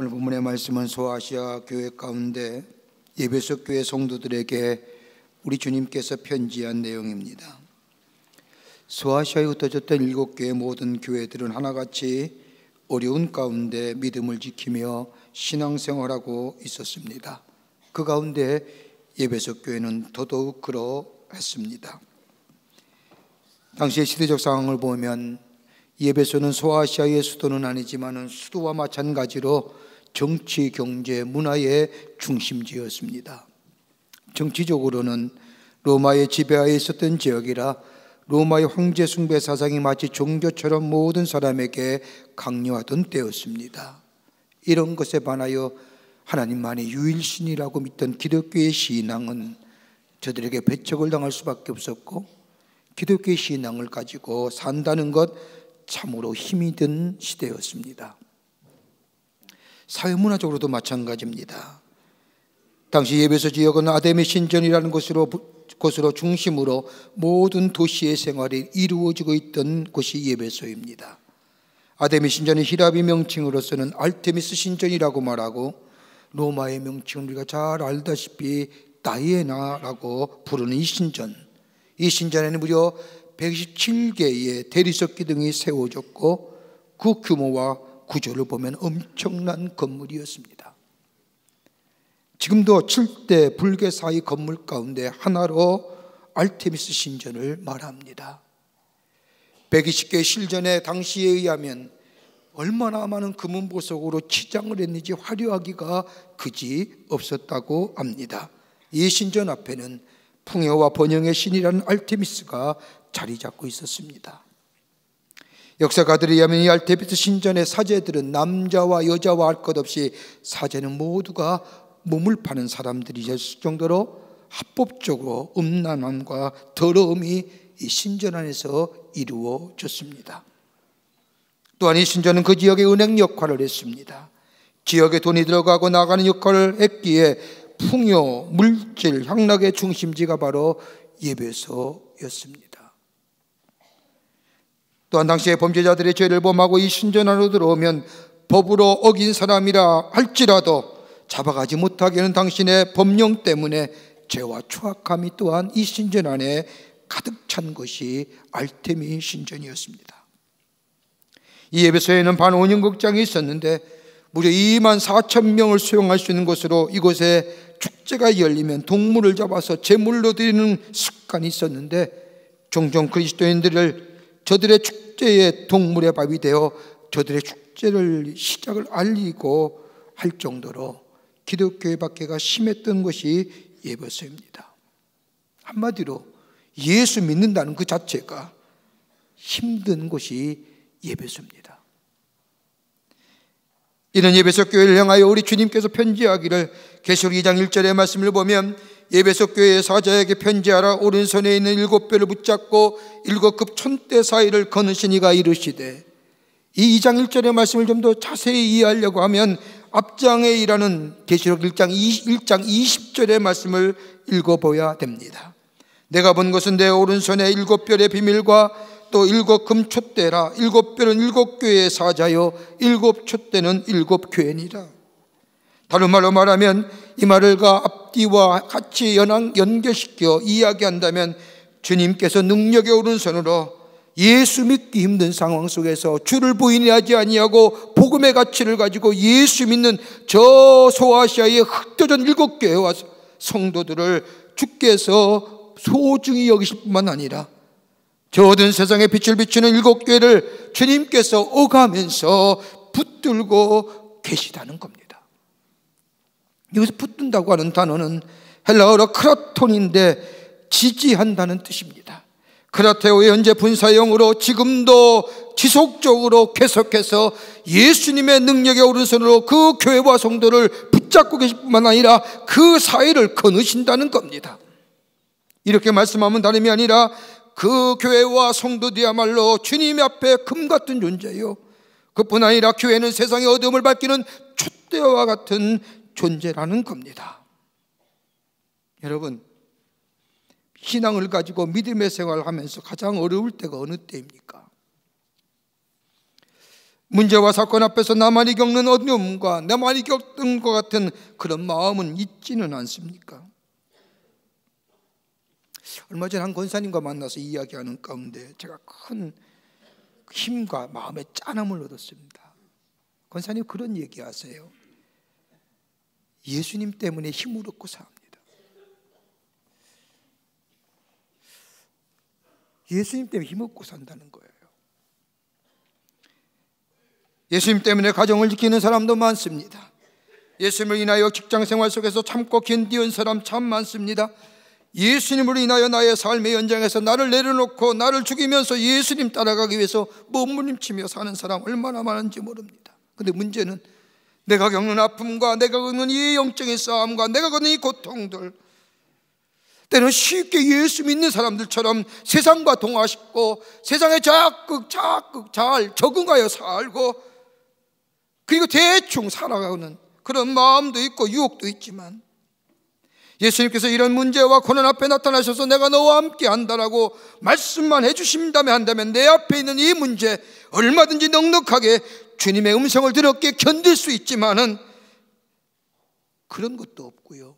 오늘 본문의 말씀은 소아시아 교회 가운데 예배석 교회 성도들에게 우리 주님께서 편지한 내용입니다. 소아시아에 흩어졌던 일곱 개의 모든 교회들은 하나같이 어려운 가운데 믿음을 지키며 신앙생활하고 있었습니다. 그 가운데 예배석 교회는 더더욱 그러했습니다. 당시의 시대적 상황을 보면 예배소는 소아시아의 수도는 아니지만 수도와 마찬가지로 정치, 경제, 문화의 중심지였습니다. 정치적으로는 로마의 지배하에 있었던 지역이라 로마의 황제 숭배 사상이 마치 종교처럼 모든 사람에게 강요하던 때였습니다. 이런 것에 반하여 하나님만이 유일신이라고 믿던 기독교의 신앙은 저들에게 배척을 당할 수밖에 없었고 기독교의 신앙을 가지고 산다는 것 참으로 힘이 든 시대였습니다. 사회문화적으로도 마찬가지입니다. 당시 예배소 지역은 아데미 신전이라는 곳으로, 곳으로 중심으로 모든 도시의 생활이 이루어지고 있던 곳이 예배소입니다. 아데미 신전은 히라비 명칭으로서는 알테미스 신전이라고 말하고 로마의 명칭은 우리가 잘 알다시피 다이애나라고 부르는 이 신전. 이 신전에는 무려 127개의 대리석 기둥이 세워졌고 그 규모와 구조를 보면 엄청난 건물이었습니다. 지금도 7대 불교사의 건물 가운데 하나로 알테미스 신전을 말합니다. 120개 실전에 당시에 의하면 얼마나 많은 금은 보석으로 치장을 했는지 화려하기가 그지 없었다고 합니다. 이 신전 앞에는 풍요와 번영의 신이라는 알테미스가 자리 잡고 있었습니다. 역사가들이 의하면 이 알테비스 신전의 사제들은 남자와 여자와 할 것 없이 사제는 모두가 몸을 파는 사람들이었을 정도로 합법적으로 음란함과 더러움이 이 신전 안에서 이루어졌습니다. 또한 이 신전은 그 지역의 은행 역할을 했습니다. 지역에 돈이 들어가고 나가는 역할을 했기에 풍요, 물질, 향락의 중심지가 바로 예배소였습니다. 또한 당시에 범죄자들의 죄를 범하고 이 신전 안으로 들어오면 법으로 어긴 사람이라 할지라도 잡아가지 못하게 하는 당신의 법령 때문에 죄와 추악함이 또한 이 신전 안에 가득 찬 것이 알테미 신전이었습니다. 이 에베소에는 반5영 극장이 있었는데 무려 2만 4천 명을 수용할 수 있는 곳으로 이곳에 축제가 열리면 동물을 잡아서 제물로 드리는 습관이 있었는데 종종 그리스도인들을 저들의 축제의 동물의 밥이 되어 저들의 축제를 시작을 알리고 할 정도로 기독교의 박해가 심했던 것이 예배스입니다 한마디로 예수 믿는다는 그 자체가 힘든 것이 예배소입니다. 이는 예배소 교회를 향하여 우리 주님께서 편지하기를 계시록 2장 1절의 말씀을 보면 예배석 교회의 사자에게 편지하라 오른손에 있는 일곱 별을 붙잡고 일곱 급 천대 사이를 거느신 이가 이르시되 이 2장 1절의 말씀을 좀 더 자세히 이해하려고 하면 앞장에 일하는 계시록 1장, 20, 1장 20절의 말씀을 읽어보야 됩니다. 내가 본 것은 내 오른손에 일곱 별의 비밀과 또 일곱 금촛대라 일곱 별은 일곱 교회의 사자여 일곱 촛대는 일곱 교회니라. 다른 말로 말하면 이 말을과 앞뒤와 같이 연한, 연결시켜 이야기한다면 주님께서 능력의 오른손으로 예수 믿기 힘든 상황 속에서 주를 부인하지 아니하고 복음의 가치를 가지고 예수 믿는 저 소아시아의 흩어전 일곱 교회와 성도들을 주께서 소중히 여기실 뿐만 아니라 저 어두운 세상에 빛을 비추는 일곱 교회를 주님께서 오가면서 붙들고 계시다는 겁니다. 여기서 붙든다고 하는 단어는 헬라어로 크라톤인데 지지한다는 뜻입니다. 크라테오의 현재 분사형으로 지금도 지속적으로 계속해서 예수님의 능력의 오른손으로 그 교회와 성도를 붙잡고 계실 뿐만 아니라 그 사이를 거느신다는 겁니다. 이렇게 말씀하면 다름이 아니라 그 교회와 성도들야말로 주님 앞에 금 같은 존재요. 그뿐 아니라 교회는 세상의 어둠을 밝히는 촛대와 같은 존재라는 겁니다. 여러분, 신앙을 가지고 믿음의 생활을 하면서 가장 어려울 때가 어느 때입니까? 문제와 사건 앞에서 나만이 겪는 어려움과 나만이 겪는 것 같은 그런 마음은 있지는 않습니까? 얼마 전 한 권사님과 만나서 이야기하는 가운데 제가 큰 힘과 마음의 짠함을 얻었습니다. 권사님 그런 얘기하세요. 예수님 때문에 힘을 얻고 삽니다. 예수님 때문에 힘없고 산다는 거예요. 예수님 때문에 가정을 지키는 사람도 많습니다. 예수님을 인하여 직장 생활 속에서 참고 견디은 사람 참 많습니다. 예수님을 인하여 나의 삶의 연장에서 나를 내려놓고 나를 죽이면서 예수님 따라가기 위해서 몸부림치며 사는 사람 얼마나 많은지 모릅니다. 근데 문제는 내가 겪는 아픔과 내가 겪는 이 영적인 싸움과 내가 겪는 이 고통들 때는 쉽게 예수 믿는 사람들처럼 세상과 동화시고 세상에 자극 자극 잘 적응하여 살고 그리고 대충 살아가는 그런 마음도 있고 유혹도 있지만 예수님께서 이런 문제와 고난 앞에 나타나셔서 내가 너와 함께 한다라고 말씀만 해주신다면 한다면 내 앞에 있는 이 문제, 얼마든지 넉넉하게 주님의 음성을 들었게 견딜 수 있지만은 그런 것도 없고요.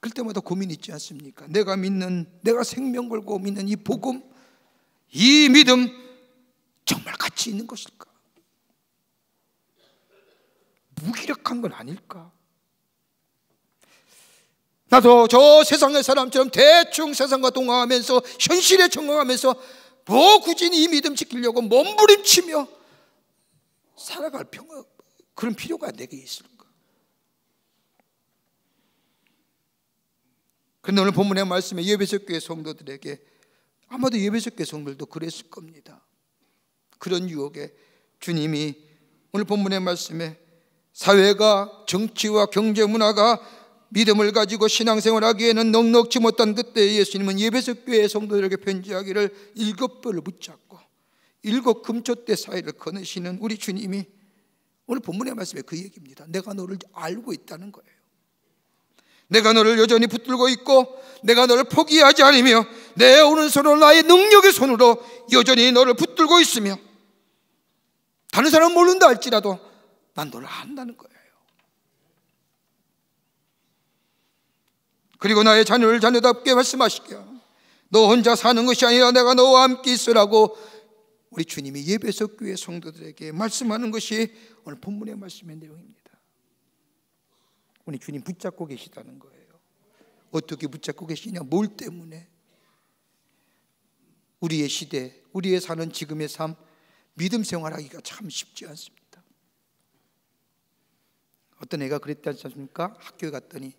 그럴 때마다 고민 있지 않습니까? 내가 믿는, 내가 생명 걸고 믿는 이 복음, 이 믿음, 정말 가치 있는 것일까? 무기력한 건 아닐까? 나도 저 세상의 사람처럼 대충 세상과 동화하면서 현실에 적응하면서 더 뭐 굳이 이 믿음 지키려고 몸부림치며 살아갈 평화 그런 필요가 내게 있을까? 그런데 오늘 본문의 말씀에 예배석 교회 성도들에게 아마도 예배석 교회 성도들도 그랬을 겁니다. 그런 유혹에 주님이 오늘 본문의 말씀에 사회가 정치와 경제 문화가 믿음을 가지고 신앙생활하기에는 넉넉지 못한 그때 예수님은 예배석 교회 성도들에게 편지하기를 일곱 별을 붙잡고 일곱 금초대 사이를 거느시는 우리 주님이 오늘 본문의 말씀에 그 얘기입니다. 내가 너를 알고 있다는 거예요. 내가 너를 여전히 붙들고 있고 내가 너를 포기하지 않으며 내 오른손으로 나의 능력의 손으로 여전히 너를 붙들고 있으며 다른 사람은 모른다 할지라도 난 너를 안다는 거예요. 그리고 나의 자녀를 자녀답게 말씀하시며 너 혼자 사는 것이 아니라 내가 너와 함께 있으라고 우리 주님이 예배석 교회 성도들에게 말씀하는 것이 오늘 본문의 말씀의 내용입니다. 우리 주님 붙잡고 계시다는 거예요. 어떻게 붙잡고 계시냐? 뭘 때문에? 우리의 시대, 우리의 사는 지금의 삶, 믿음 생활하기가 참 쉽지 않습니다. 어떤 애가 그랬지 않습니까? 학교에 갔더니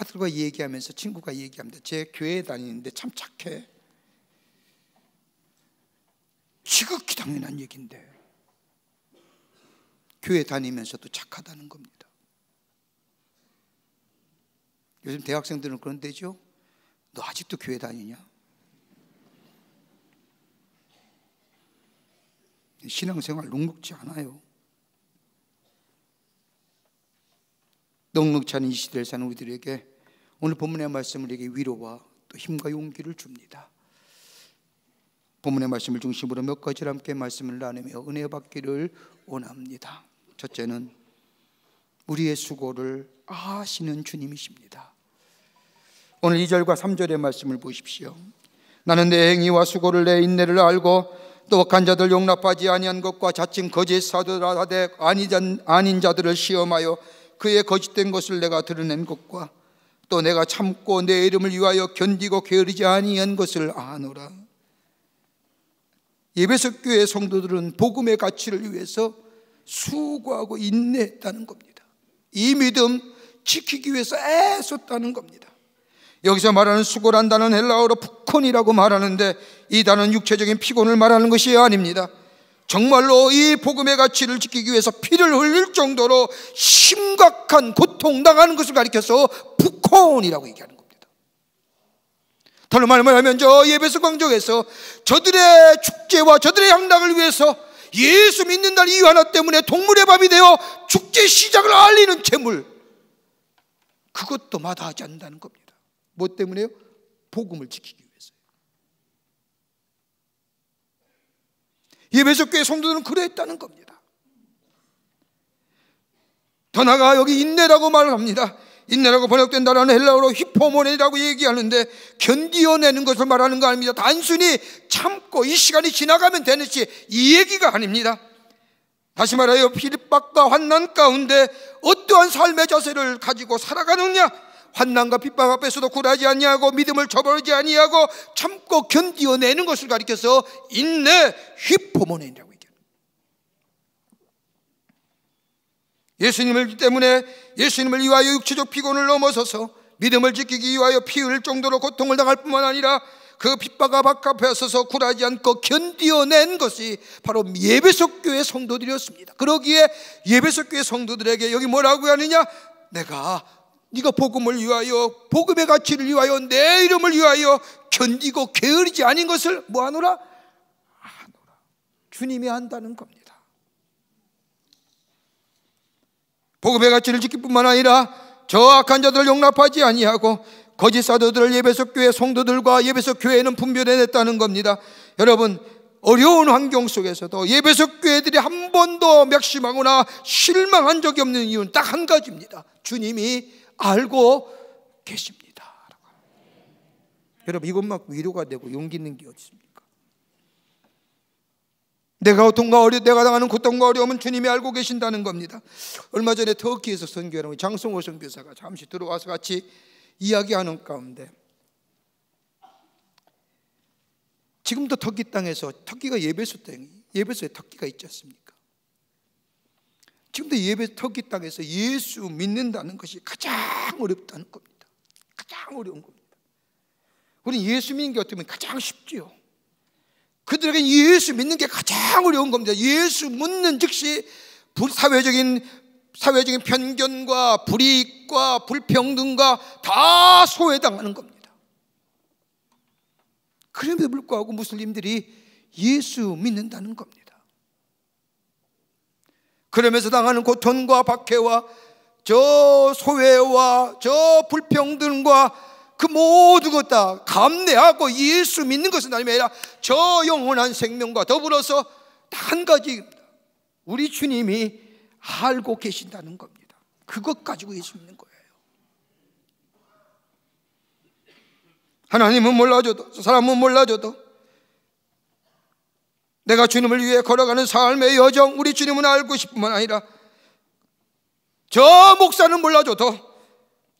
아들과 얘기하면서 친구가 얘기합니다. 제 교회에 다니는데 참 착해. 지극히 당연한 얘기인데 교회 다니면서도 착하다는 겁니다. 요즘 대학생들은 그런데죠. 너 아직도 교회 다니냐? 신앙생활 녹록지 않아요. 넉넉치 않은 이 시대를 사는 우리들에게 오늘 본문의 말씀을 우리에게 위로와 또 힘과 용기를 줍니다. 본문의 말씀을 중심으로 몇 가지를 함께 말씀을 나누며 은혜 받기를 원합니다. 첫째는 우리의 수고를 아시는 주님이십니다. 오늘 2절과 3절의 말씀을 보십시오. 나는 내 행위와 수고를 내 인내를 알고 또 억한 자들 용납하지 아니한 것과 자칭 거짓 사도라 하되 아닌 자들을 시험하여 그의 거짓된 것을 내가 드러낸 것과 또 내가 참고 내 이름을 위하여 견디고 게으르지 아니한 것을 아노라. 예배석 교회 성도들은 복음의 가치를 위해서 수고하고 인내했다는 겁니다. 이 믿음 지키기 위해서 애썼다는 겁니다. 여기서 말하는 수고란다는 헬라어로 푸콘이라고 말하는데 이 단은 육체적인 피곤을 말하는 것이 아닙니다. 정말로 이 복음의 가치를 지키기 위해서 피를 흘릴 정도로 심각한 고통 당하는 것을 가리켜서 부콘이라고 얘기하는 겁니다. 다른 말로 하면저 예배소 광정에서 저들의 축제와 저들의 향락을 위해서 예수 믿는 날 이유 하나 때문에 동물의 밥이 되어 축제 시작을 알리는 재물 그것도 마다하지 않는다는 겁니다. 뭐 때문에요? 복음을 지키기 예배석교의 성도들은 그랬다는 겁니다. 더 나아가 여기 인내라고 말을 합니다. 인내라고 번역된다라는 헬라어로 히포모네라고 얘기하는데 견디어내는 것을 말하는 거 아닙니다. 단순히 참고 이 시간이 지나가면 되는 지이 얘기가 아닙니다. 다시 말하여 필박과 환난 가운데 어떠한 삶의 자세를 가지고 살아가느냐 환난과 핍박 앞에서도 굴하지 아니하고 믿음을 저버리지 아니하고 참고 견디어내는 것을 가리켜서 인내 휘포모네이라고 얘기합니다. 예수님을 때문에 예수님을 위하여 육체적 피곤을 넘어서서 믿음을 지키기 위하여 피 흘릴 정도로 고통을 당할 뿐만 아니라 그 핍박과 박합에 서서 굴하지 않고 견디어낸 것이 바로 예배석 교회 성도들이었습니다. 그러기에 예배석 교회 성도들에게 여기 뭐라고 하느냐? 내가 네가 복음을 위하여 복음의 가치를 위하여 내 이름을 위하여 견디고 게으르지 아닌 것을 뭐하노라? 하노라. 주님이 한다는 겁니다. 복음의 가치를 지킬 뿐만 아니라 저악한 자들을 용납하지 아니하고 거짓 사도들을 예배석 교회 성도들과 예배석 교회는 분별해 냈다는 겁니다. 여러분 어려운 환경 속에서도 예배석 교회들이 한 번도 맥심하거나 실망한 적이 없는 이유는 딱 한 가지입니다. 주님이 알고 계십니다. 여러분 이것만 위로가 되고 용기 있는 게 어디 있습니까? 내가 고통과 어려 내가 당하는 고통과 어려움은 주님이 알고 계신다는 겁니다. 얼마 전에 터키에서 선교하는 장성호 선교사가 잠시 들어와서 같이 이야기하는 가운데 지금도 터키 땅에서 터키가 예배소 땅 예배소에 터키가 있지 않습니까? 지금도 예배 터키 땅에서 예수 믿는다는 것이 가장 어렵다는 겁니다. 가장 어려운 겁니다. 우리 예수 믿는 게 어떻게 보면 가장 쉽지요. 그들에겐 예수 믿는 게 가장 어려운 겁니다. 예수 묻는 즉시 불사회적인 사회적인 편견과 불이익과 불평등과 다 소외당하는 겁니다. 그럼에도 불구하고 무슬림들이 예수 믿는다는 겁니다. 그러면서 당하는 고통과 그 박해와 저 소외와 저 불평등과 그 모든 것 다 감내하고 예수 믿는 것은 아니니라저 영원한 생명과 더불어서 한 가지 우리 주님이 알고 계신다는 겁니다. 그것 가지고 예수 믿는 거예요. 하나님은 몰라줘도 사람은 몰라줘도 내가 주님을 위해 걸어가는 삶의 여정 우리 주님은 알고 싶뿐만 아니라 저 목사는 몰라줘도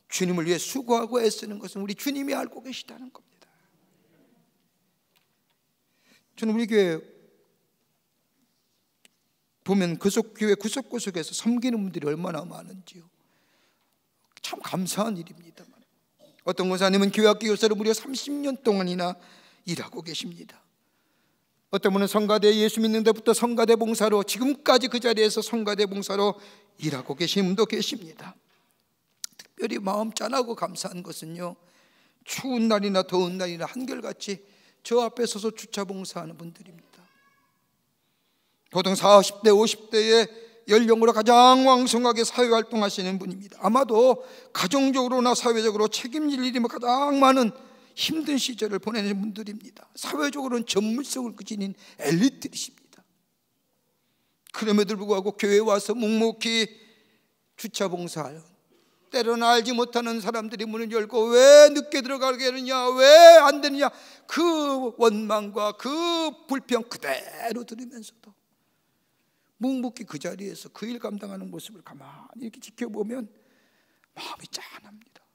주님을 위해 수고하고 애쓰는 것은 우리 주님이 알고 계시다는 겁니다. 저는 우리 교회 보면 교회 구석구석에서 섬기는 분들이 얼마나 많은지요. 참 감사한 일입니다. 어떤 권사님은 교회학교 교사로 무려 30년 동안이나 일하고 계십니다. 어떤 분은 성가대 예수 믿는 데부터 성가대 봉사로 지금까지 그 자리에서 성가대 봉사로 일하고 계신 분도 계십니다. 특별히 마음 짠하고 감사한 것은요. 추운 날이나 더운 날이나 한결같이 저 앞에 서서 주차 봉사하는 분들입니다. 보통 40대, 50대의 연령으로 가장 왕성하게 사회 활동하시는 분입니다. 아마도 가정적으로나 사회적으로 책임질 일이 뭐 가장 많은 힘든 시절을 보내는 분들입니다. 사회적으로는 전문성을 지닌 엘리트이십니다. 그럼에도 불구하고 교회 와서 묵묵히 주차 봉사하여 때로는 알지 못하는 사람들이 문을 열고 왜 늦게 들어가게 되느냐 왜 안 되느냐 그 원망과 그 불평 그대로 들으면서도 묵묵히 그 자리에서 그 일 감당하는 모습을 가만히 이렇게 지켜보면 마음이 짠합니다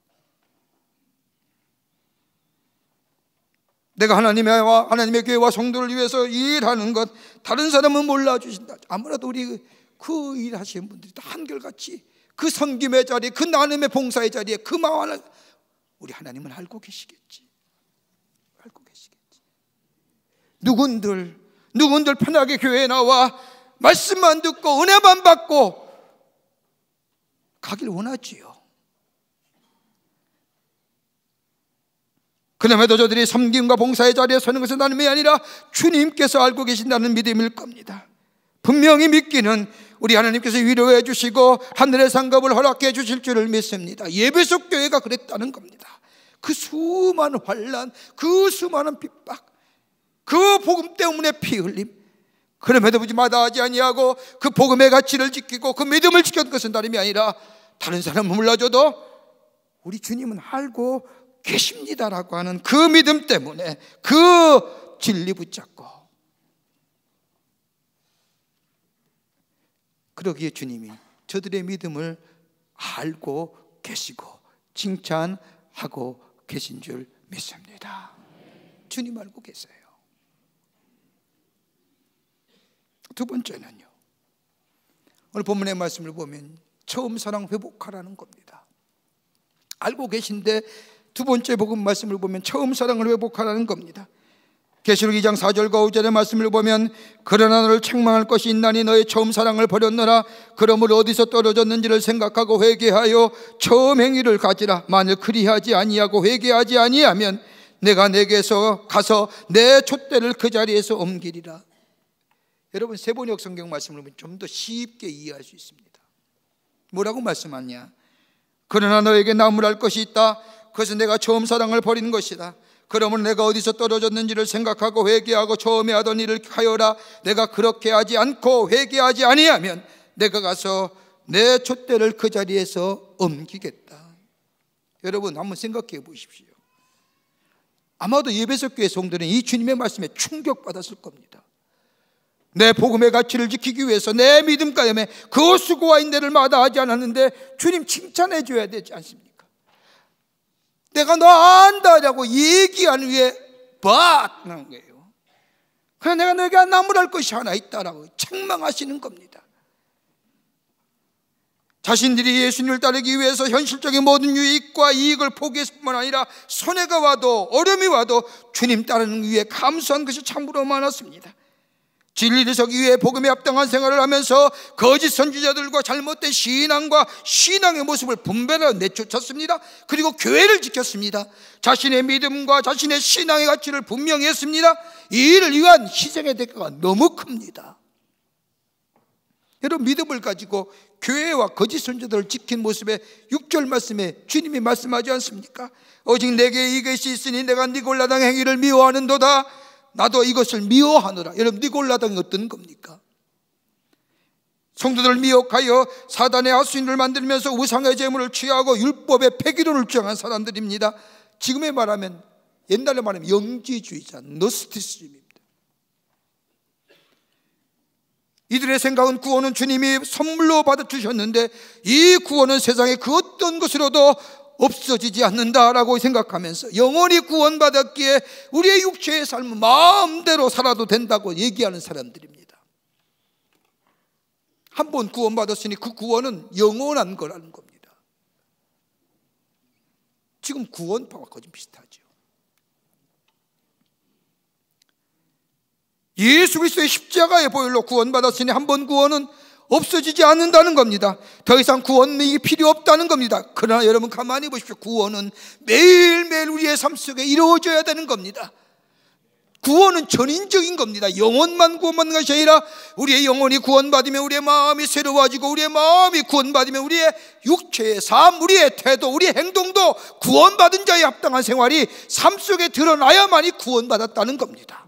내가 하나님과 하나님의 교회와 성도를 위해서 일하는 것 다른 사람은 몰라주신다. 아무래도 우리 그 일하시는 분들이 다 한결같이 그 섬김의 자리, 그 나눔의 봉사의 자리에 그 마음을 우리 하나님은 알고 계시겠지. 알고 계시겠지. 누군들 누군들 편하게 교회에 나와 말씀만 듣고 은혜만 받고 가길 원하지요. 그놈의 도저들이 섬김과 봉사의 자리에 서는 것은 나눔이 아니라 주님께서 알고 계신다는 믿음일 겁니다. 분명히 믿기는 우리 하나님께서 위로해 주시고 하늘의 상급을 허락해 주실 줄을 믿습니다. 예배속 교회가 그랬다는 겁니다. 그 수많은 환란, 그 수많은 핍박, 그 복음 때문에 피 흘림. 그럼에도 부지 마다하지 아니하고 그 복음의 가치를 지키고 그 믿음을 지켰던 것은 다름이 아니라 다른 사람은 몰라줘도 우리 주님은 알고 계십니다라고 하는 그 믿음 때문에 그 진리 붙잡고 그러기에 주님이 저들의 믿음을 알고 계시고 칭찬하고 계신 줄 믿습니다. 주님 알고 계세요. 두 번째는요. 오늘 본문의 말씀을 보면 처음 사랑 회복하라는 겁니다. 알고 계신데 두 번째 복음 말씀을 보면 처음 사랑을 회복하라는 겁니다. 계시록 2장 4절과 5절의 말씀을 보면 그러나 너를 책망할 것이 있나니 너의 처음 사랑을 버렸노라 그러므로 어디서 떨어졌는지를 생각하고 회개하여 처음 행위를 가지라 만일 그리하지 아니하고 회개하지 아니하면 내가 내게서 가서 내 촛대를 그 자리에서 옮기리라 여러분 세번역 성경 말씀을 보면 좀 더 쉽게 이해할 수 있습니다 뭐라고 말씀하냐 그러나 너에게 나무랄 것이 있다 그것은 내가 처음 사랑을 버린 것이다. 그러므 내가 어디서 떨어졌는지를 생각하고 회개하고 처음에 하던 일을 하여라. 내가 그렇게 하지 않고 회개하지 아니하면 내가 가서 내 촛대를 그 자리에서 옮기겠다. 여러분 한번 생각해 보십시오. 아마도 예배석 교회 성도는 이 주님의 말씀에 충격받았을 겁니다. 내 복음의 가치를 지키기 위해서 내 믿음 가염에 그 수고와 인내를 마다하지 않았는데 주님 칭찬해 줘야 되지 않습니까? 내가 너 안다라고 얘기한 후에 but 는 거예요. 그래서 내가 너에게 나무랄 것이 하나 있다라고 책망하시는 겁니다. 자신들이 예수님을 따르기 위해서 현실적인 모든 유익과 이익을 포기했을 뿐만 아니라 손해가 와도 어려움이 와도 주님 따르는 위에 감수한 것이 참으로 많았습니다. 진리를 서기 위해 복음에 합당한 생활을 하면서 거짓 선지자들과 잘못된 신앙과 신앙의 모습을 분별하여 내쫓았습니다. 그리고 교회를 지켰습니다. 자신의 믿음과 자신의 신앙의 가치를 분명히 했습니다. 이 일을 위한 희생의 대가가 너무 큽니다. 여러분 믿음을 가지고 교회와 거짓 선지자들을 지킨 모습에 6절 말씀에 주님이 말씀하지 않습니까? 오직 내게 이것이 있으니 내가 니골라당 네 행위를 미워하는도다. 나도 이것을 미워하느라 여러분 니골라당이 네 어떤 겁니까? 성도들을 미혹하여 사단의 하수인을 만들면서 우상의 재물을 취하고 율법의 폐기론을 주장한 사람들입니다. 지금에 말하면 옛날에 말하면 영지주의자, 너스티스입니다. 이들의 생각은 구원은 주님이 선물로 받아 주셨는데 이 구원은 세상의 그 어떤 것으로도 없어지지 않는다라고 생각하면서 영원히 구원받았기에 우리의 육체의 삶은 마음대로 살아도 된다고 얘기하는 사람들입니다. 한 번 구원받았으니 그 구원은 영원한 거라는 겁니다. 지금 구원파와 거의 비슷하죠. 예수 그리스도의 십자가의 보혈로 구원받았으니 한 번 구원은 없어지지 않는다는 겁니다. 더 이상 구원이 필요 없다는 겁니다. 그러나 여러분 가만히 보십시오. 구원은 매일매일 우리의 삶 속에 이루어져야 되는 겁니다. 구원은 전인적인 겁니다. 영혼만 구원받는 것이 아니라 우리의 영혼이 구원받으면 우리의 마음이 새로워지고 우리의 마음이 구원받으면 우리의 육체의 삶, 우리의 태도, 우리의 행동도 구원받은 자에 합당한 생활이 삶 속에 드러나야만이 구원받았다는 겁니다.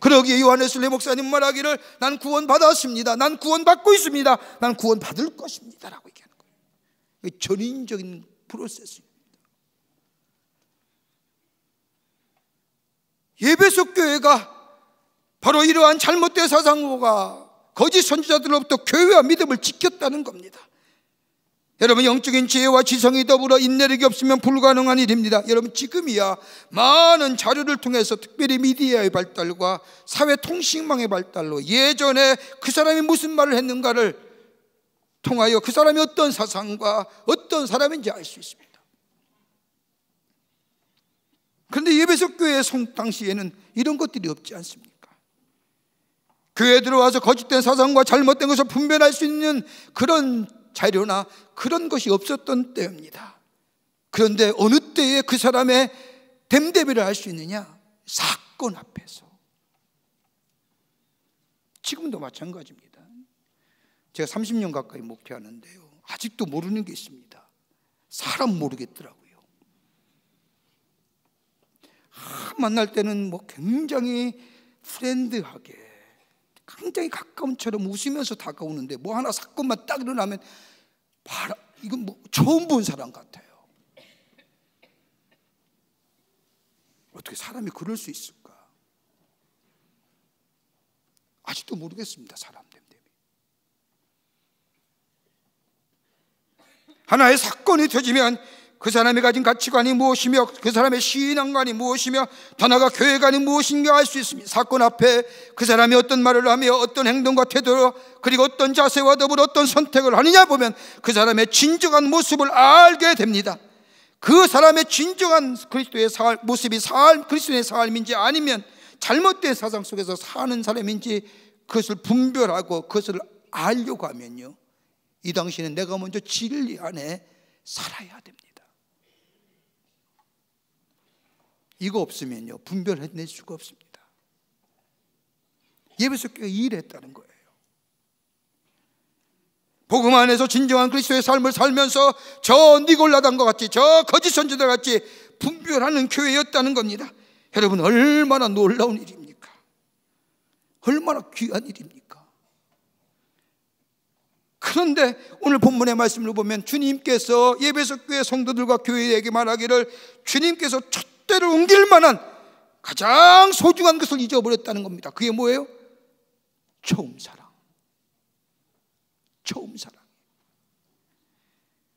그러기에 요한의슬레 목사님 말하기를 난 구원받았습니다. 난 구원받고 있습니다. 난 구원받을 것입니다. 라고 얘기하는 거예요. 전인적인 프로세스입니다. 예배석 교회가 바로 이러한 잘못된 사상과 거짓 선지자들로부터 교회와 믿음을 지켰다는 겁니다. 여러분 영적인 지혜와 지성이 더불어 인내력이 없으면 불가능한 일입니다. 여러분 지금이야 많은 자료를 통해서 특별히 미디어의 발달과 사회 통신망의 발달로 예전에 그 사람이 무슨 말을 했는가를 통하여 그 사람이 어떤 사상과 어떤 사람인지 알 수 있습니다. 그런데 예배석 교회 송 당시에는 이런 것들이 없지 않습니까? 교회에 들어와서 거짓된 사상과 잘못된 것을 분별할 수 있는 그런 자료나 그런 것이 없었던 때입니다. 그런데 어느 때에 그 사람의 댐대비를 알 수 있느냐? 사건 앞에서. 지금도 마찬가지입니다. 제가 30년 가까이 목회하는데요. 아직도 모르는 게 있습니다. 사람 모르겠더라고요. 아, 만날 때는 뭐 굉장히 프렌드하게 굉장히 가까운처럼 웃으면서 다가오는데 뭐 하나 사건만 딱 일어나면 봐라 이건 뭐 처음 본 사람 같아요. 어떻게 사람이 그럴 수 있을까? 아직도 모르겠습니다. 사람 됨됨이. 하나의 사건이 터지면 그 사람이 가진 가치관이 무엇이며 그 사람의 신앙관이 무엇이며 더 나아가 교회관이 무엇인가 알 수 있습니다. 사건 앞에 그 사람이 어떤 말을 하며 어떤 행동과 태도 그리고 어떤 자세와 더불어 어떤 선택을 하느냐 보면 그 사람의 진정한 모습을 알게 됩니다. 그 사람의 진정한 그리스도의 살, 모습이 삶, 그리스도의 삶인지 아니면 잘못된 사상 속에서 사는 사람인지 그것을 분별하고 그것을 알려고 하면요. 이 당시는 내가 먼저 진리 안에 살아야 됩니다. 이거 없으면요 분별해낼 수가 없습니다. 예배소 교회 일했다는 거예요. 복음 안에서 진정한 그리스도의 삶을 살면서 저 니골라단과 같이 저 거짓 선지자 같이 분별하는 교회였다는 겁니다. 여러분 얼마나 놀라운 일입니까? 얼마나 귀한 일입니까? 그런데 오늘 본문의 말씀을 보면 주님께서 예배석 교회 성도들과 교회에게 말하기를 주님께서 첫 시대를 옮길 만한 가장 소중한 것을 잊어버렸다는 겁니다. 그게 뭐예요? 처음 사랑. 처음 사랑.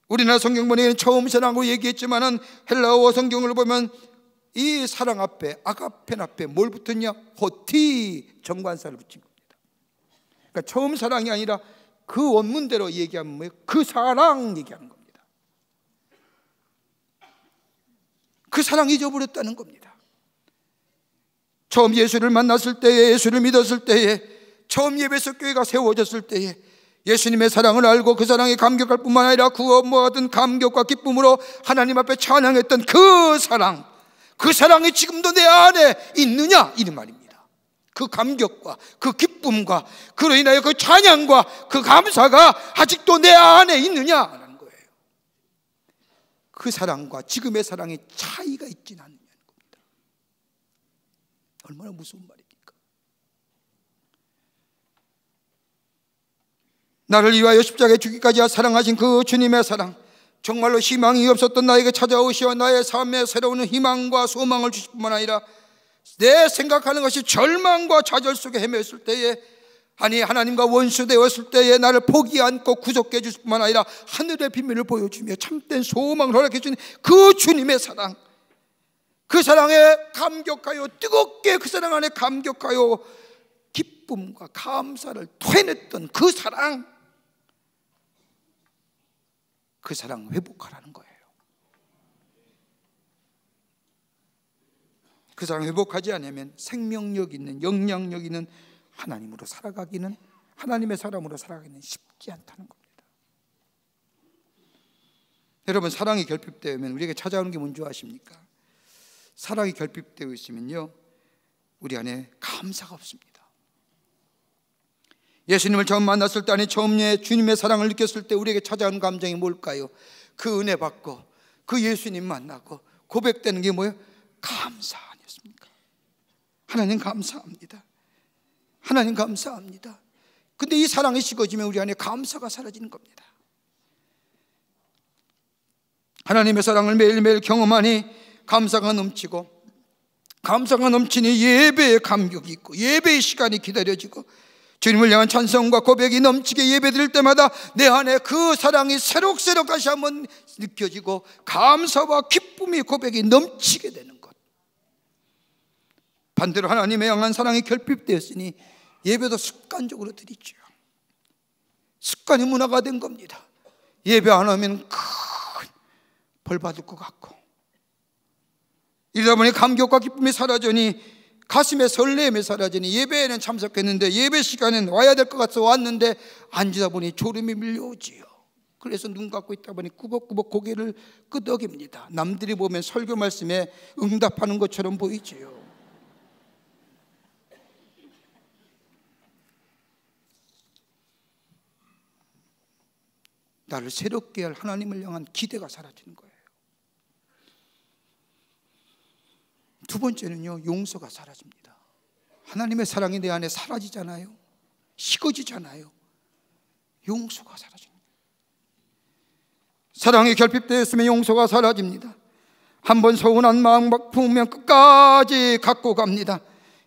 우리나라 성경번에 처음 사랑으로 얘기했지만은 헬라어 성경을 보면 이 사랑 앞에 아가펜 앞에 뭘 붙었냐? 호티 정관사를 붙인 겁니다. 그러니까 처음 사랑이 아니라 그 원문대로 얘기하면 뭐예요? 그 사랑 얘기하는 거예요. 그 사랑 잊어버렸다는 겁니다. 처음 예수를 만났을 때에 예수를 믿었을 때에 처음 예배석 교회가 세워졌을 때에 예수님의 사랑을 알고 그 사랑에 감격할 뿐만 아니라 구원 모아든 감격과 기쁨으로 하나님 앞에 찬양했던 그 사랑 그 사랑이 지금도 내 안에 있느냐 이런 말입니다. 그 감격과 그 기쁨과 그로 인하여 그 찬양과 그 감사가 아직도 내 안에 있느냐 그 사랑과 지금의 사랑의 차이가 있지는 않느냐는 겁니다. 얼마나 무서운 말입니까? 나를 위하여 십자가에 죽기까지 사랑하신 그 주님의 사랑, 정말로 희망이 없었던 나에게 찾아오시어 나의 삶에 새로운 희망과 소망을 주실 뿐만 아니라 내 생각하는 것이 절망과 좌절 속에 헤맸을 때에 아니 하나님과 원수되었을 때에 나를 포기 않고 구속해 주실 뿐만 아니라 하늘의 비밀을 보여주며 참된 소망을 허락해 주는 그 주님의 사랑 그 사랑에 감격하여 뜨겁게 그 사랑 안에 감격하여 기쁨과 감사를 토해냈던 그 사랑 그 사랑 회복하라는 거예요 그 사랑 회복하지 않으면 생명력 있는 영향력 있는 하나님으로 살아가기는 하나님의 사람으로 살아가기는 쉽지 않다는 겁니다. 여러분 사랑이 결핍되면 우리에게 찾아오는 게 뭔지 아십니까? 사랑이 결핍되어 있으면요 우리 안에 감사가 없습니다. 예수님을 처음 만났을 때 아니 처음 예 주님의 사랑을 느꼈을 때 우리에게 찾아오는 감정이 뭘까요? 그 은혜 받고 그 예수님 만나고 고백되는 게 뭐예요? 감사 아니었습니까? 하나님 감사합니다. 하나님 감사합니다. 근데 이 사랑이 식어지면 우리 안에 감사가 사라지는 겁니다. 하나님의 사랑을 매일매일 경험하니 감사가 넘치고 감사가 넘치니 예배의 감격이 있고 예배의 시간이 기다려지고 주님을 향한 찬성과 고백이 넘치게 예배드릴 때마다 내 안에 그 사랑이 새록새록 다시 한번 느껴지고 감사와 기쁨이 고백이 넘치게 되는 반대로 하나님에 향한 사랑이 결핍되었으니 예배도 습관적으로 드리죠. 습관이 문화가 된 겁니다. 예배 안 하면 큰 벌 받을 것 같고. 이러다 보니 감격과 기쁨이 사라지니 가슴에 설레임이 사라지니 예배에는 참석했는데 예배 시간엔 와야 될 것 같아서 왔는데 앉다 보니 졸음이 밀려오지요. 그래서 눈 감고 있다 보니 꾸벅꾸벅 고개를 끄덕입니다. 남들이 보면 설교 말씀에 응답하는 것처럼 보이지요. 나를 새롭게 할 하나님을 향한 기대가 사라지는 거예요. 두 번째는요, 용서가 사라집니다. 하나님의 사랑이 내 안에 사라지잖아요. 식어지잖아요. 용서가 사라집니다. 사랑이 결핍되었으면 용서가 사라집니다. 한번 서운한 마음 품으면 끝까지 갖고 갑니다.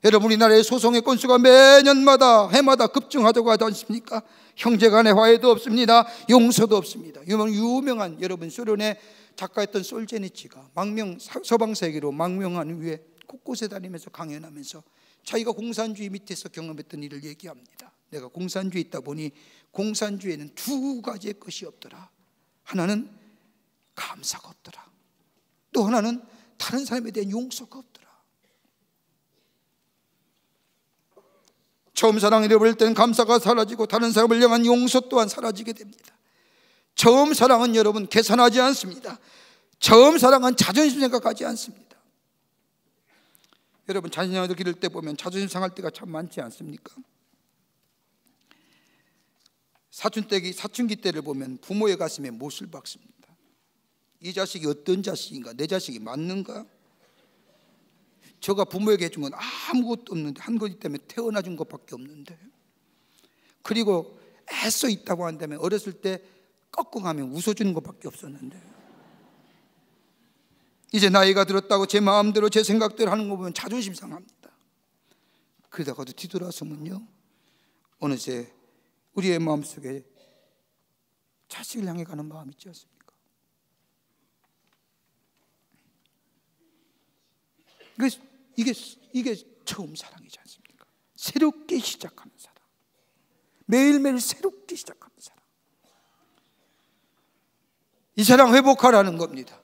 여러분, 우리나라의 소송의 건수가 매년마다, 해마다 급증하다고 하지 않습니까? 형제간의 화해도 없습니다. 용서도 없습니다. 유명, 유명한 여러분 소련의 작가였던 솔제니치가 망명 서방 세계로 망명한 후에 곳곳에 다니면서 강연하면서 자기가 공산주의 밑에서 경험했던 일을 얘기합니다. 내가 공산주의 있다 보니 공산주의에는 두 가지의 것이 없더라. 하나는 감사가 없더라. 또 하나는 다른 사람에 대한 용서가 없더라. 처음 사랑을 잃어버릴 때는 감사가 사라지고 다른 사람을 향한 용서 또한 사라지게 됩니다. 처음 사랑은 여러분 계산하지 않습니다. 처음 사랑은 자존심 생각하지 않습니다. 여러분 자신을 기를 때 보면 자존심 상할 때가 참 많지 않습니까? 사춘때기 사춘기 때를 보면 부모의 가슴에 못을 박습니다. 이 자식이 어떤 자식인가? 내 자식이 맞는가? 저가 부모에게 해준 건 아무것도 없는데 한거지 때문에 태어나 준 것밖에 없는데 그리고 애써 있다고 한다면 어렸을 때 꺾어가면 웃어주는 것밖에 없었는데 이제 나이가 들었다고 제 마음대로 제 생각대로 하는 거 보면 자존심 상합니다 그러다가도 뒤돌아서면요 어느새 우리의 마음속에 자식을 향해 가는 마음 이 있지 않습니까? 그 이게 이게 처음 사랑이지 않습니까? 새롭게 시작하는 사랑. 매일매일 새롭게 시작하는 사랑. 이 사랑 회복하라는 겁니다.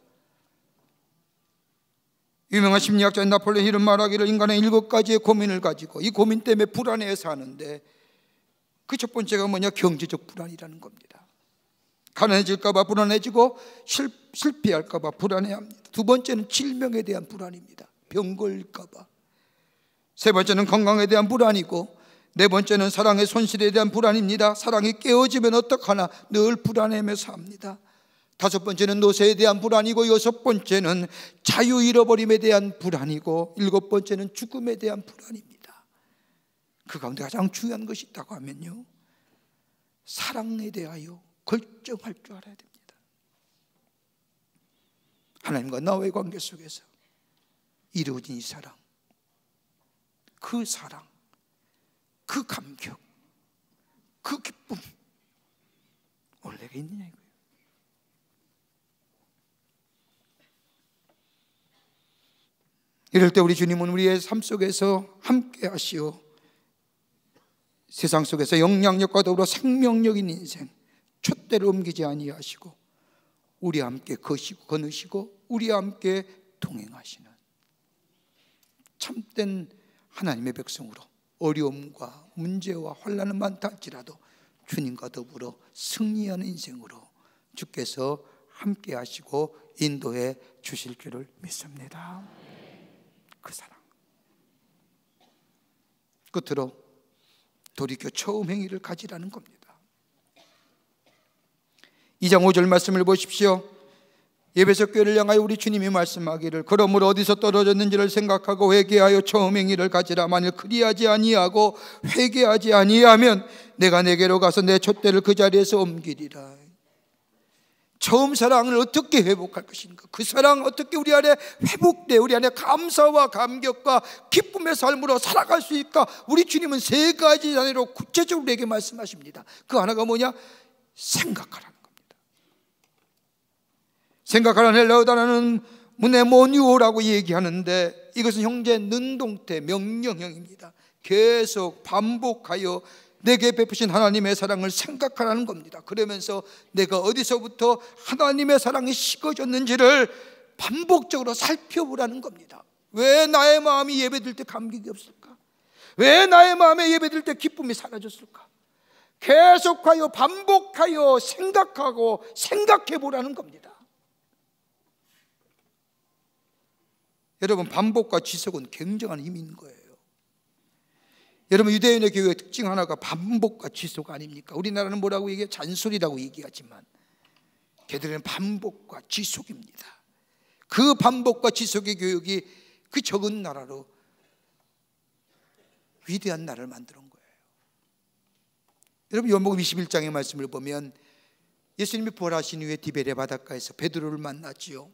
유명한 심리학자 나폴레 힐은 말하기를 인간의 일곱 가지의 고민을 가지고 이 고민 때문에 불안해서 는데그 첫 번째가 뭐냐 경제적 불안이라는 겁니다. 가난해질까봐 불안해지고 실, 패할까봐 불안해합니다. 두 번째는 질병에 대한 불안입니다. 병 걸릴까봐. 세 번째는 건강에 대한 불안이고 네 번째는 사랑의 손실에 대한 불안입니다. 사랑이 깨어지면 어떡하나 늘 불안함에 삽니다. 다섯 번째는 노세에 대한 불안이고 여섯 번째는 자유 잃어버림에 대한 불안이고 일곱 번째는 죽음에 대한 불안입니다. 그 가운데 가장 중요한 것이 있다고 하면요. 사랑에 대하여 결정할 줄 알아야 됩니다. 하나님과 나의 관계 속에서 이루어진 이 사랑, 그 사랑, 그 감격, 그 기쁨, 원래가 있느냐 이거예요. 이럴 때 우리 주님은 우리의 삶 속에서 함께 하시오. 세상 속에서 영향력과 더불어 생명력 있는 인생, 촛대를 옮기지 아니하시고 우리 함께 거시고 거느시고 우리 함께 동행하시는 참된 하나님의 백성으로 어려움과 문제와 환란은 많다 할지라도 주님과 더불어 승리하는 인생으로 주께서 함께 하시고 인도해 주실 줄을 믿습니다. 그 사랑. 끝으로 도리교 처음 행위를 가지라는 겁니다. 2장 5절 말씀을 보십시오. 예배석 교회를 향하여 우리 주님이 말씀하기를 그러므로 어디서 떨어졌는지를 생각하고 회개하여 처음 행위를 가지라 만일 그리하지 아니하고 회개하지 아니하면 내가 내게로 가서 내 촛대를 그 자리에서 옮기리라 처음 사랑을 어떻게 회복할 것인가 그 사랑 어떻게 우리 안에 회복돼 우리 안에 감사와 감격과 기쁨의 삶으로 살아갈 수 있을까 우리 주님은 세 가지 단위로 구체적으로 내게 말씀하십니다 그 하나가 뭐냐 생각하라 생각하라내려우다라는문네모니오라고 얘기하는데 이것은 형제 능동태 명령형입니다. 계속 반복하여 내게 베푸신 하나님의 사랑을 생각하라는 겁니다. 그러면서 내가 어디서부터 하나님의 사랑이 식어졌는지를 반복적으로 살펴보라는 겁니다. 왜 나의 마음이 예배드때 감격이 없을까? 왜 나의 마음에 예배드때 기쁨이 사라졌을까? 계속하여 반복하여 생각하고 생각해 보라는 겁니다. 여러분 반복과 지속은 굉장한 의미 있 거예요. 여러분 유대인의 교회의 특징 하나가 반복과 지속 아닙니까? 우리나라는 뭐라고 얘기해? 잔소리라고 얘기하지만 걔들은 반복과 지속입니다. 그 반복과 지속의 교육이 그 적은 나라로 위대한 나라를 만드는 거예요. 여러분 요한복음 21장의 말씀을 보면 예수님이 부활하신 후에 디베레 바닷가에서 베드로를 만났지요.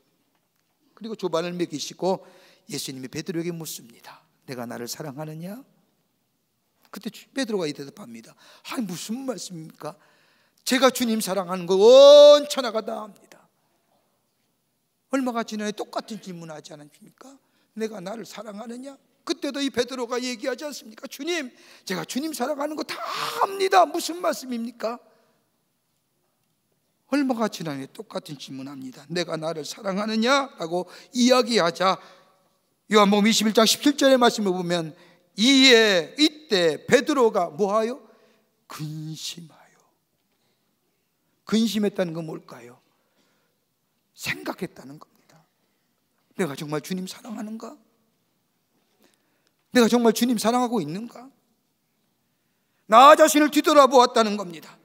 그리고 조반을 먹이시고 예수님이 베드로에게 묻습니다. 내가 나를 사랑하느냐? 그때 베드로가 이 대답합니다. 아 무슨 말씀입니까? 제가 주님 사랑하는 거 온 천하가 다 압니다. 얼마가 지난해 똑같은 질문 하지 않았습니까? 내가 나를 사랑하느냐? 그때도 이 베드로가 얘기하지 않습니까? 주님, 제가 주님 사랑하는 거다 압니다. 무슨 말씀입니까? 얼마가 지나니 똑같은 질문합니다. 내가 나를 사랑하느냐라고 이야기하자 요한복음 21장 17절의 말씀을 보면 이에 이때 베드로가 뭐하여 근심하여 근심했다는 건 뭘까요? 생각했다는 겁니다. 내가 정말 주님 사랑하는가? 내가 정말 주님 사랑하고 있는가? 나 자신을 뒤돌아보았다는 겁니다.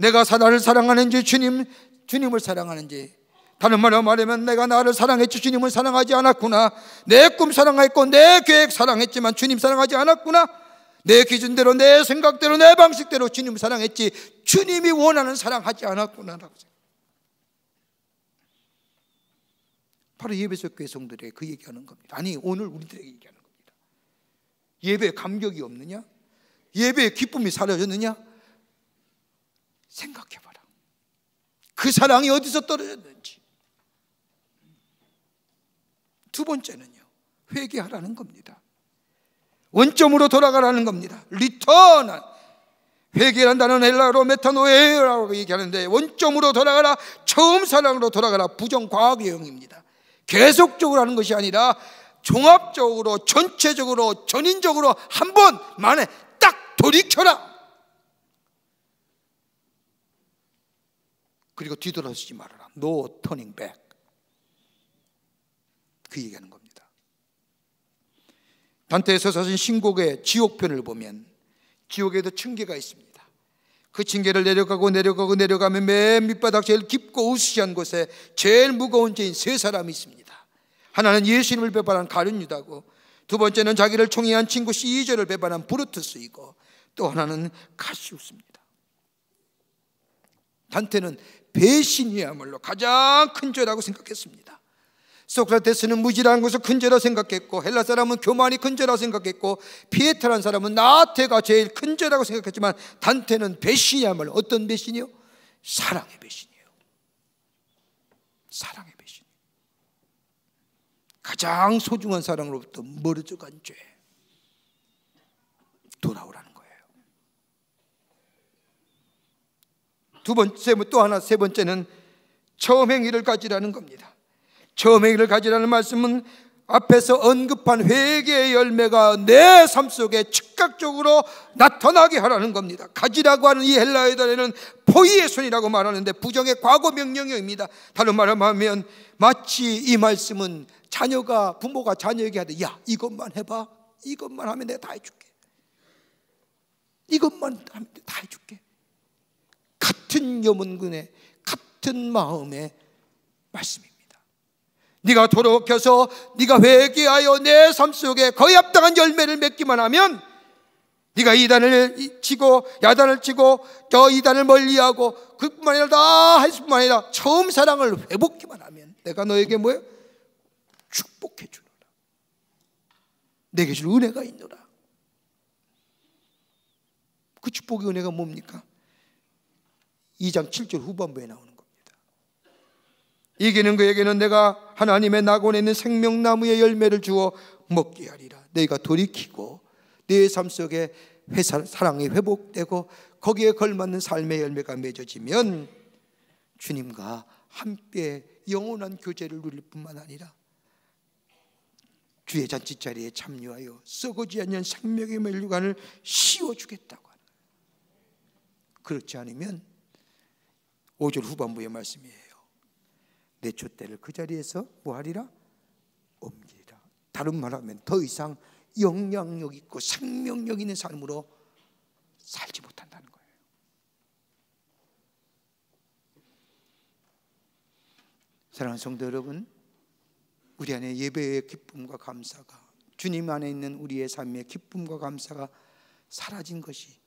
내가 나를 사랑하는지 주님, 주님을 사랑하는지. 다른 말로 말하면 내가 나를 사랑했지 주님을 사랑하지 않았구나. 내 꿈 사랑했고 내 계획 사랑했지만 주님 사랑하지 않았구나. 내 기준대로 내 생각대로 내 방식대로 주님 사랑했지 주님이 원하는 사랑하지 않았구나라고 생각. 바로 예배석 교회 성들에게그 얘기하는 겁니다. 아니 오늘 우리들에게 얘기하는 겁니다. 예배 에 감격이 없느냐? 예배에 기쁨이 사라졌느냐? 생각해봐라. 그 사랑이 어디서 떨어졌는지. 두 번째는요, 회개하라는 겁니다. 원점으로 돌아가라는 겁니다. 리턴. 회개란 단어는 헬라로 메타노에라고 얘기하는데 원점으로 돌아가라 처음 사랑으로 돌아가라 부정과학의 영입니다. 계속적으로 하는 것이 아니라 종합적으로 전체적으로 전인적으로 한 번만에 딱 돌이켜라. 그리고 뒤돌아서지 말아라. No turning back. 그 얘기하는 겁니다. 단테에서 사신 신곡의 지옥편을 보면 지옥에도 층계가 있습니다. 그 층계를 내려가고 내려가고 내려가면 맨 밑바닥 제일 깊고 우수시한 곳에 제일 무거운 죄인 세 사람이 있습니다. 하나는 예수님을 배반한 가룟 유다고 두 번째는 자기를 총애한 친구 시이절를 배반한 브루투스이고 또 하나는 카시우스입니다. 단테는 배신이야말로 가장 큰 죄라고 생각했습니다. 소크라테스는 무지라는 것을 큰 죄라 생각했고 헬라 사람은 교만이 큰 죄라 생각했고 피에타라는 사람은 나태가 제일 큰 죄라고 생각했지만 단테는 배신이야말로 어떤 배신이요? 사랑의 배신이요 사랑의 배신. 가장 소중한 사랑으로부터 멀어져간 죄. 돌아오라는 두 번째 또 하나 세 번째는 처음 행위를 가지라는 겁니다. 처음 행위를 가지라는 말씀은 앞에서 언급한 회개의 열매가 내 삶 속에 즉각적으로 나타나게 하라는 겁니다. 가지라고 하는 이 헬라의 단어는 포이의 손이라고 말하는데 부정의 과거 명령형입니다. 다른 말로 하면 마치 이 말씀은 자녀가 부모가 자녀에게 하듯 야 이것만 해봐 이것만 하면 내가 다 해줄게 이것만 하면 다 해줄게 같은 여문군의 같은 마음의 말씀입니다. 네가 돌아켜서 네가 회개하여 내 삶 속에 거의 합당한 열매를 맺기만 하면 네가 이단을 치고 야단을 치고 저 이단을 멀리하고 그뿐만 아니라 다할 뿐만 아니라 처음 사랑을 회복기만 하면 내가 너에게 뭐예요? 축복해 주노라. 내게 줄 은혜가 있노라. 그 축복의 은혜가 뭡니까? 2장 7절 후반부에 나오는 겁니다. 이기는 그에게는 내가 하나님의 낙원에 있는 생명나무의 열매를 주어 먹게 하리라. 너희가 돌이키고 너삶 속에 회사, 사랑이 회복되고 거기에 걸맞는 삶의 열매가 맺어지면 주님과 함께 영원한 교제를 누릴 뿐만 아니라 주의 잔치 자리에 참여하여 썩어지 않는 생명의 멸류관을 씌워주겠다고 하는 그렇지 않으면 5절 후반부의 말씀이에요. 내 촛대를 그 자리에서 뭐하리라? 옮기리라. 다른 말하면 더 이상 영향력 있고 생명력 있는 삶으로 살지 못한다는 거예요. 사랑하는 성도 여러분, 우리 안에 예배의 기쁨과 감사가 주님 안에 있는 우리의 삶의 기쁨과 감사가 사라진 것이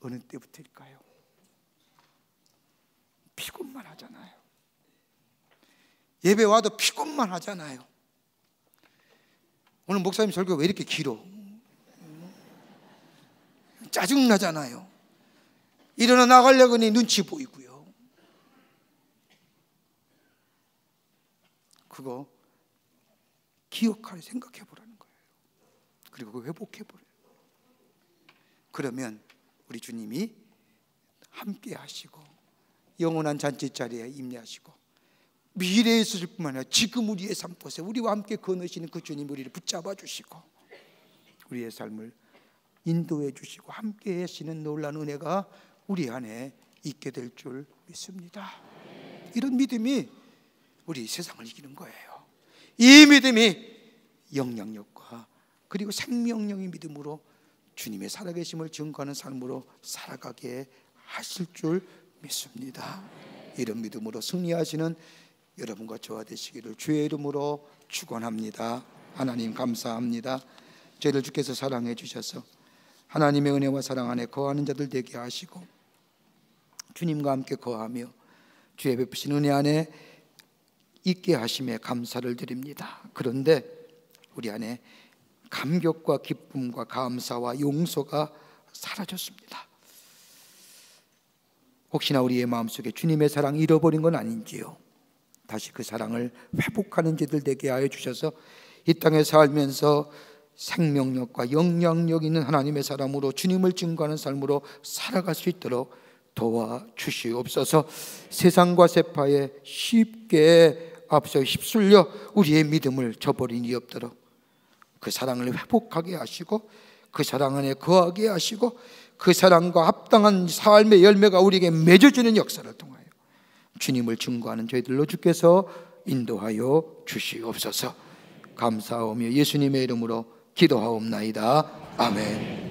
어느 때부터일까요? 피곤만 하잖아요. 예배 와도 피곤만 하잖아요. 오늘 목사님 설교 왜 이렇게 길어? 짜증나잖아요. 일어나 나가려고 하니 눈치 보이고요. 그거 기억하려 생각해 보라는 거예요. 그리고 그 회복해 보래요. 그러면 우리 주님이 함께 하시고 영원한 잔치자리에 임재하시고 미래에 있을 뿐만 아니라 지금 우리의 삶보세 우리와 함께 거느시는 그 주님 우리를 붙잡아 주시고 우리의 삶을 인도해 주시고 함께 하시는 놀란 은혜가 우리 안에 있게 될 줄 믿습니다. 이런 믿음이 우리 세상을 이기는 거예요. 이 믿음이 영향력과 그리고 생명력의 믿음으로 주님의 살아계심을 증거하는 삶으로 살아가게 하실 줄 믿습니다. 이런 믿음으로 승리하시는 여러분과 저와 되시기를 주의 이름으로 축원합니다. 하나님 감사합니다. 저희를 주께서 사랑해 주셔서 하나님의 은혜와 사랑 안에 거하는 자들 되게 하시고 주님과 함께 거하며 주의 베푸신 은혜 안에 있게 하심에 감사를 드립니다. 그런데 우리 안에 감격과 기쁨과 감사와 용서가 사라졌습니다. 혹시나 우리의 마음속에 주님의 사랑 잃어버린 건 아닌지요. 다시 그 사랑을 회복하는 자들 되게 하여 주셔서 이 땅에 살면서 생명력과 영향력 있는 하나님의 사람으로 주님을 증거하는 삶으로 살아갈 수 있도록 도와 주시옵소서. 세상과 세파에 쉽게 앞서 휩쓸려 우리의 믿음을 저버린 이 없도록 그 사랑을 회복하게 하시고 그 사랑 안에 거하게 하시고 그 사랑과 합당한 삶의 열매가 우리에게 맺어지는 역사를 통하여 주님을 증거하는 저희들로 주께서 인도하여 주시옵소서. 감사하며 예수님의 이름으로 기도하옵나이다. 아멘.